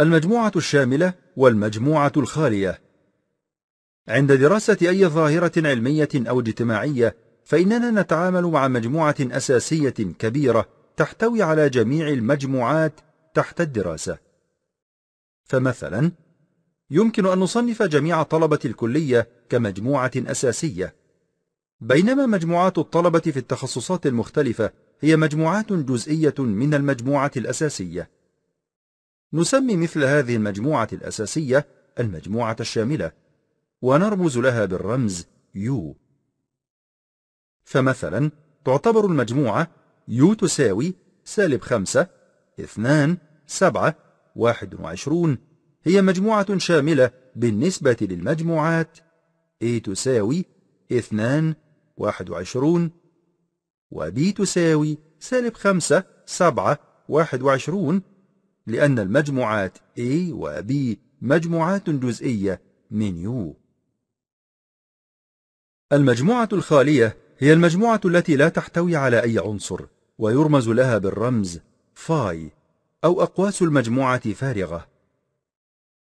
المجموعة الشاملة والمجموعة الخالية عند دراسة أي ظاهرة علمية أو اجتماعية فإننا نتعامل مع مجموعة أساسية كبيرة تحتوي على جميع المجموعات تحت الدراسة فمثلا يمكن أن نصنف جميع طلبة الكلية كمجموعة أساسية بينما مجموعات الطلبة في التخصصات المختلفة هي مجموعات جزئية من المجموعة الأساسية نسمي مثل هذه المجموعة الأساسية المجموعة الشاملة ونرمز لها بالرمز U فمثلا تعتبر المجموعة U تساوي سالب خمسة اثنان سبعة واحد وعشرون هي مجموعة شاملة بالنسبة للمجموعات A تساوي اثنان واحد وعشرون وB تساوي سالب خمسة سبعة واحد وعشرون لأن المجموعات A و B مجموعات جزئية من U المجموعة الخالية هي المجموعة التي لا تحتوي على أي عنصر ويرمز لها بالرمز فاي أو أقواس المجموعة فارغة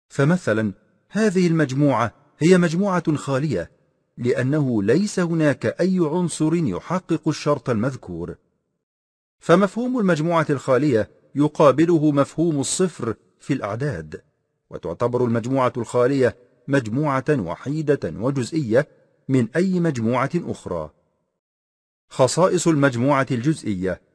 فمثلا هذه المجموعة هي مجموعة خالية لأنه ليس هناك أي عنصر يحقق الشرط المذكور فمفهوم المجموعة الخالية يقابله مفهوم الصفر في الأعداد وتعتبر المجموعة الخالية مجموعة وحيدة وجزئية من أي مجموعة أخرى خصائص المجموعة الجزئية